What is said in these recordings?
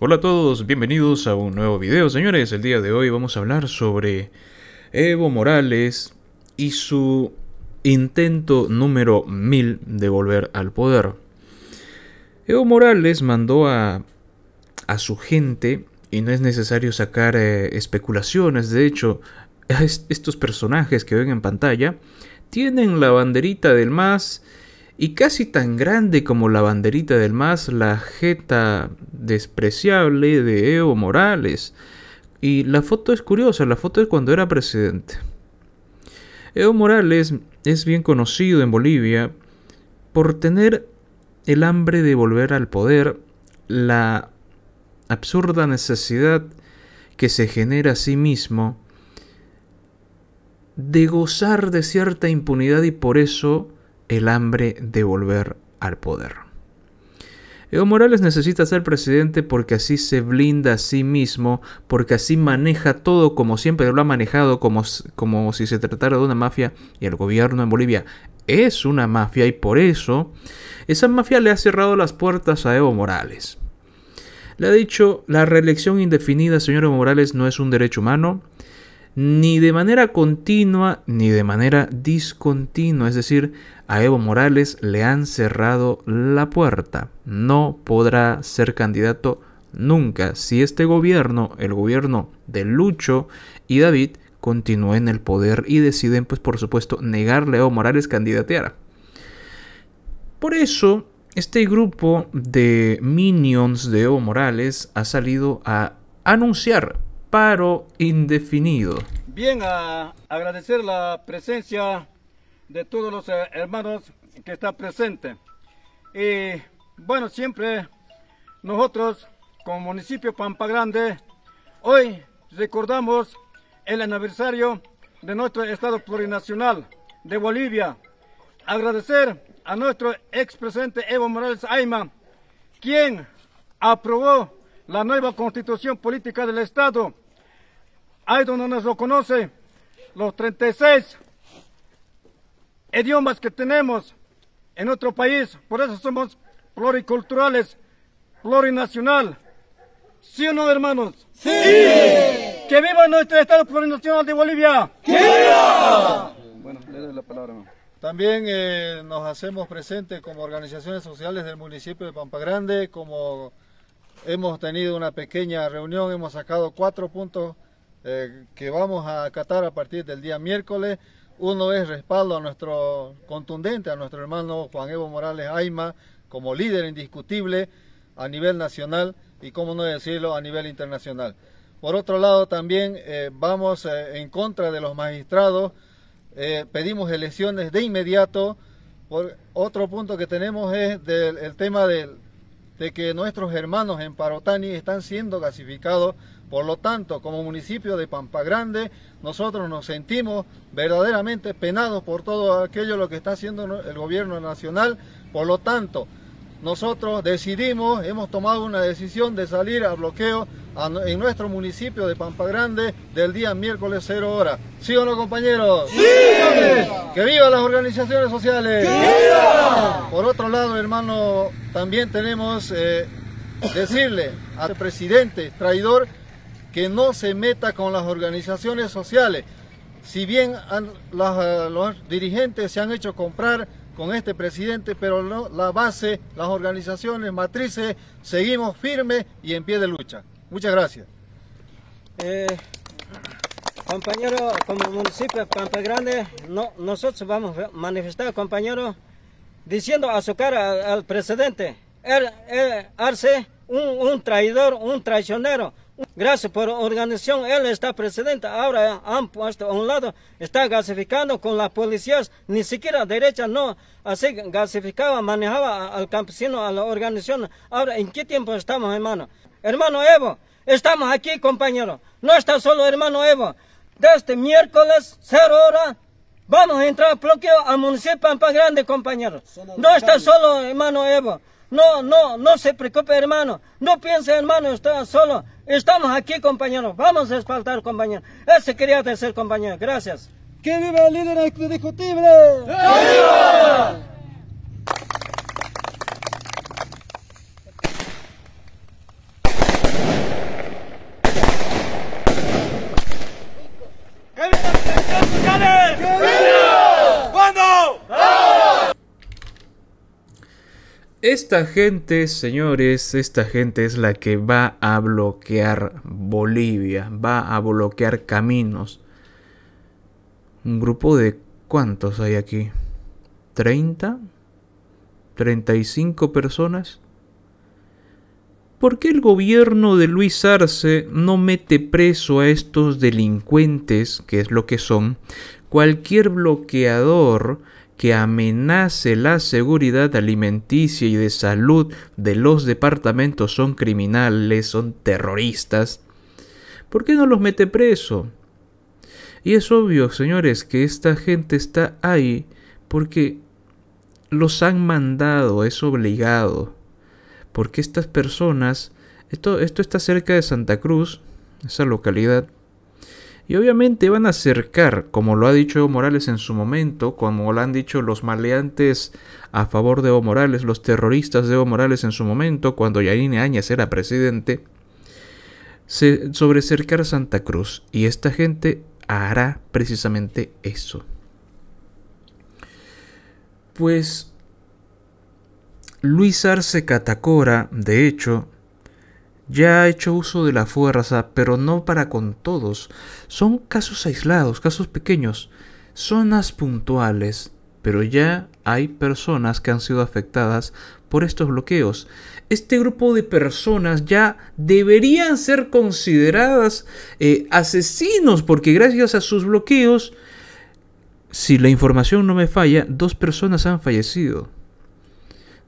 Hola a todos, bienvenidos a un nuevo video señores, el día de hoy vamos a hablar sobre Evo Morales y su intento número 1000 de volver al poder. Evo Morales mandó a, a su gente, y no es necesario sacar eh, especulaciones, de hecho, estos personajes que ven en pantalla tienen la banderita del más y casi tan grande como la banderita del MAS, la jeta despreciable de Evo Morales. Y la foto es curiosa, la foto es cuando era presidente. Evo Morales es bien conocido en Bolivia por tener el hambre de volver al poder, la absurda necesidad que se genera a sí mismo de gozar de cierta impunidad y por eso el hambre de volver al poder. Evo Morales necesita ser presidente porque así se blinda a sí mismo, porque así maneja todo como siempre lo ha manejado, como, como si se tratara de una mafia y el gobierno en Bolivia es una mafia y por eso esa mafia le ha cerrado las puertas a Evo Morales. Le ha dicho, la reelección indefinida, señor Evo Morales, no es un derecho humano, ni de manera continua ni de manera discontinua. Es decir, a Evo Morales le han cerrado la puerta. No podrá ser candidato nunca si este gobierno, el gobierno de Lucho y David, continúa en el poder y deciden, pues por supuesto, negarle a Evo Morales candidatear. Por eso, este grupo de minions de Evo Morales ha salido a anunciar paro indefinido. Bien, agradecer la presencia de todos los eh, hermanos que están presentes. Y bueno, siempre nosotros como municipio Pampa Grande, hoy recordamos el aniversario de nuestro Estado Plurinacional de Bolivia. Agradecer a nuestro expresidente Evo Morales Ayma, quien aprobó la nueva constitución política del Estado ahí donde nos lo conoce, los 36 idiomas que tenemos en nuestro país, por eso somos pluriculturales, plurinacional. ¿Sí o no, hermanos? ¡Sí! ¡Que viva nuestro Estado plurinacional de Bolivia! viva! Bueno, le doy la palabra, hermano. También eh, nos hacemos presentes como organizaciones sociales del municipio de Pampa Grande, como hemos tenido una pequeña reunión, hemos sacado cuatro puntos eh, que vamos a acatar a partir del día miércoles. Uno es respaldo a nuestro contundente, a nuestro hermano Juan Evo Morales Ayma, como líder indiscutible a nivel nacional y, cómo no decirlo, a nivel internacional. Por otro lado, también eh, vamos eh, en contra de los magistrados, pedimos elecciones de inmediato. Por, otro punto que tenemos es del, el tema del, de que nuestros hermanos en Parotani están siendo gasificados. Por lo tanto, como municipio de Pampa Grande, nosotros nos sentimos verdaderamente penados por todo aquello lo que está haciendo el gobierno nacional. Por lo tanto, nosotros decidimos, hemos tomado una decisión de salir a bloqueo en nuestro municipio de Pampa Grande del día miércoles cero hora. ¿Sí o no, compañeros? ¡Sí! ¡Que vivan las organizaciones sociales! ¡Viva! Por otro lado, hermano, también tenemos que eh, decirle al presidente traidor que no se meta con las organizaciones sociales. Si bien los dirigentes se han hecho comprar con este presidente, pero no, la base, las organizaciones, matrices, seguimos firmes y en pie de lucha. Muchas gracias. Compañeros, eh, compañero, como municipio Pampa Grande, no, nosotros vamos a manifestar, compañero, diciendo a su cara al, presidente, él, hace un, un traidor, un traicionero. Gracias por organización, él está presidente, ahora han puesto a un lado, está gasificando con las policías, ni siquiera derecha no, así gasificaba, manejaba al campesino, a la organización. Ahora, ¿en qué tiempo estamos, hermano? Hermano Evo, estamos aquí, compañero, no está solo hermano Evo. Desde este miércoles, cero hora, vamos a entrar bloqueo al municipio de Pampa Grande, compañero. No está solo hermano Evo. No, no, no se preocupe, hermano. No piense, hermano, está solo. Estamos aquí, compañero. Vamos a espaltar, compañero. Ese quería decir, compañero. Gracias. ¡Que viva el líder indiscutible! viva! Esta gente, señores, esta gente es la que va a bloquear Bolivia, va a bloquear caminos. Un grupo de cuántos hay aquí? ¿30? ¿35 personas? ¿Por qué el gobierno de Luis Arce no mete preso a estos delincuentes, que es lo que son? Cualquier bloqueador que amenace la seguridad alimenticia y de salud de los departamentos son criminales, son terroristas, ¿por qué no los mete preso? Y es obvio, señores, que esta gente está ahí porque los han mandado, es obligado. Porque estas personas, esto, esto está cerca de Santa Cruz, esa localidad, y obviamente van a acercar, como lo ha dicho Evo Morales en su momento, como lo han dicho los maleantes a favor de Evo Morales, los terroristas de Evo Morales en su momento, cuando Yanine Áñez era presidente, se a Santa Cruz. Y esta gente hará precisamente eso. Pues Luis Arce Catacora, de hecho, ya ha hecho uso de la fuerza, pero no para con todos. Son casos aislados, casos pequeños, zonas puntuales, pero ya hay personas que han sido afectadas por estos bloqueos. Este grupo de personas ya deberían ser consideradas eh, asesinos porque gracias a sus bloqueos, si la información no me falla, dos personas han fallecido.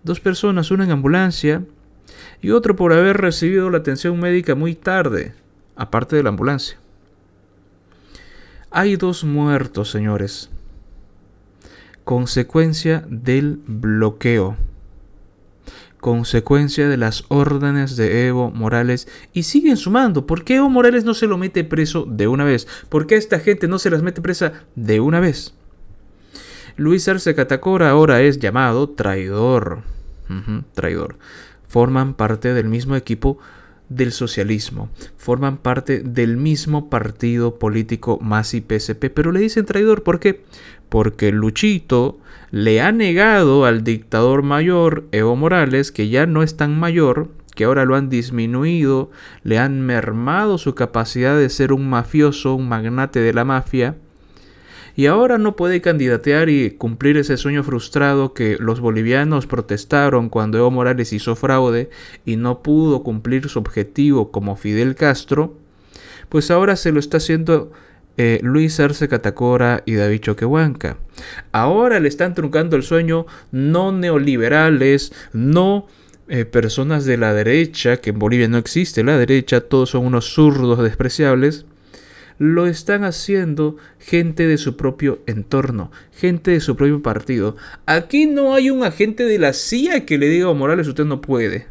Dos personas, una en ambulancia y otro por haber recibido la atención médica muy tarde, aparte de la ambulancia. Hay dos muertos, señores. Consecuencia del bloqueo. Consecuencia de las órdenes de Evo Morales. Y siguen sumando. ¿Por qué Evo Morales no se lo mete preso de una vez? ¿Por qué esta gente no se las mete presa de una vez? Luis Arce Catacora ahora es llamado traidor. traidor forman parte del mismo equipo del socialismo, forman parte del mismo partido político más y PSP, pero le dicen traidor, ¿por qué? Porque Luchito le ha negado al dictador mayor Evo Morales, que ya no es tan mayor, que ahora lo han disminuido, le han mermado su capacidad de ser un mafioso, un magnate de la mafia, y ahora no puede candidatear y cumplir ese sueño frustrado que los bolivianos protestaron cuando Evo Morales hizo fraude y no pudo cumplir su objetivo como Fidel Castro, pues ahora se lo está haciendo eh, Luis Arce Catacora y David Choquehuanca. Ahora le están truncando el sueño no neoliberales, no eh, personas de la derecha, que en Bolivia no existe la derecha, todos son unos zurdos despreciables lo están haciendo gente de su propio entorno, gente de su propio partido. Aquí no hay un agente de la CIA que le diga a Morales usted no puede.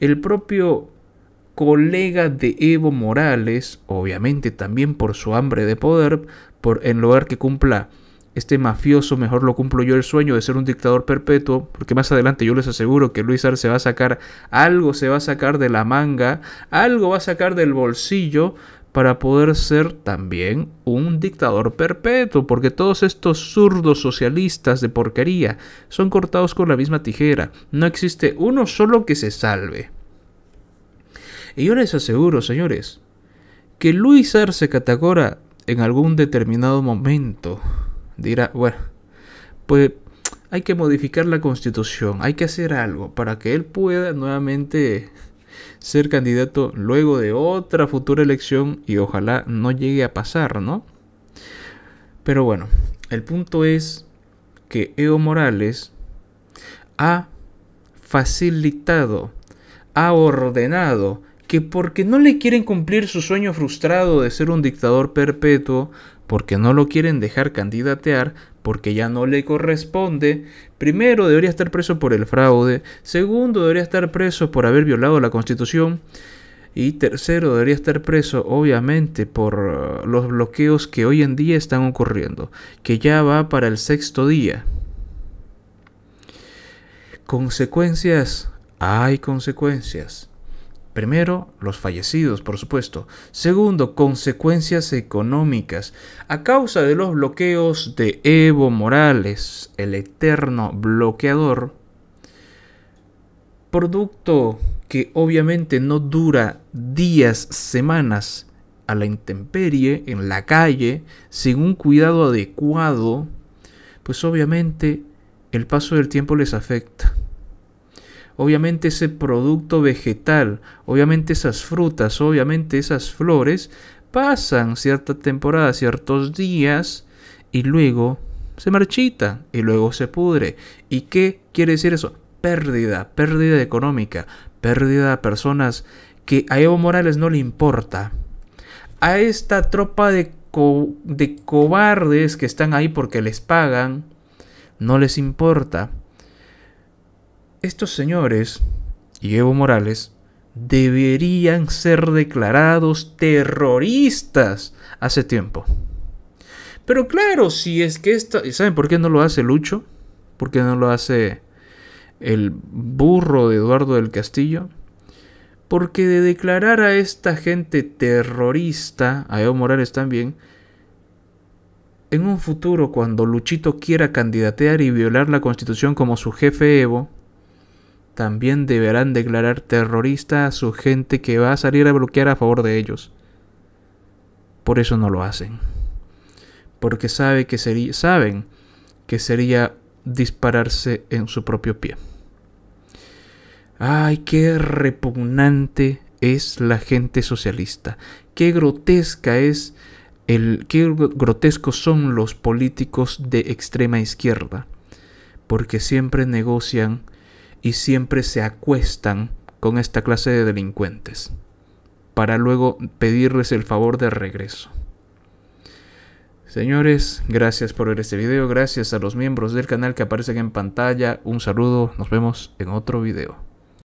El propio colega de Evo Morales, obviamente también por su hambre de poder, por en lugar que cumpla este mafioso, mejor lo cumplo yo el sueño de ser un dictador perpetuo, porque más adelante yo les aseguro que Luis Arce va a sacar algo, se va a sacar de la manga, algo va a sacar del bolsillo para poder ser también un dictador perpetuo, porque todos estos zurdos socialistas de porquería son cortados con la misma tijera. No existe uno solo que se salve. Y yo les aseguro, señores, que Luis Arce Catagora en algún determinado momento dirá, bueno, pues hay que modificar la constitución, hay que hacer algo para que él pueda nuevamente ser candidato luego de otra futura elección y ojalá no llegue a pasar, ¿no? Pero bueno, el punto es que Evo Morales ha facilitado, ha ordenado que porque no le quieren cumplir su sueño frustrado de ser un dictador perpetuo, porque no lo quieren dejar candidatear, porque ya no le corresponde, primero debería estar preso por el fraude, segundo debería estar preso por haber violado la constitución y tercero debería estar preso obviamente por uh, los bloqueos que hoy en día están ocurriendo, que ya va para el sexto día. Consecuencias, hay consecuencias. Primero, los fallecidos, por supuesto. Segundo, consecuencias económicas. A causa de los bloqueos de Evo Morales, el eterno bloqueador, producto que obviamente no dura días, semanas, a la intemperie, en la calle, sin un cuidado adecuado, pues obviamente el paso del tiempo les afecta obviamente ese producto vegetal, obviamente esas frutas, obviamente esas flores, pasan cierta temporada, ciertos días, y luego se marchita, y luego se pudre. ¿Y qué quiere decir eso? Pérdida, pérdida económica, pérdida de personas que a Evo Morales no le importa. A esta tropa de, de cobardes que están ahí porque les pagan, no les importa estos señores y Evo Morales deberían ser declarados terroristas hace tiempo. Pero claro, si es que esta... ¿Saben por qué no lo hace Lucho? ¿Por qué no lo hace el burro de Eduardo del Castillo? Porque de declarar a esta gente terrorista, a Evo Morales también, en un futuro cuando Luchito quiera candidatear y violar la constitución como su jefe Evo, también deberán declarar terrorista a su gente que va a salir a bloquear a favor de ellos. Por eso no lo hacen. Porque sabe que saben que sería dispararse en su propio pie. ¡Ay, qué repugnante es la gente socialista! ¡Qué grotesca es el qué grotescos son los políticos de extrema izquierda! Porque siempre negocian y siempre se acuestan con esta clase de delincuentes para luego pedirles el favor de regreso. Señores, gracias por ver este video, gracias a los miembros del canal que aparecen en pantalla, un saludo, nos vemos en otro video.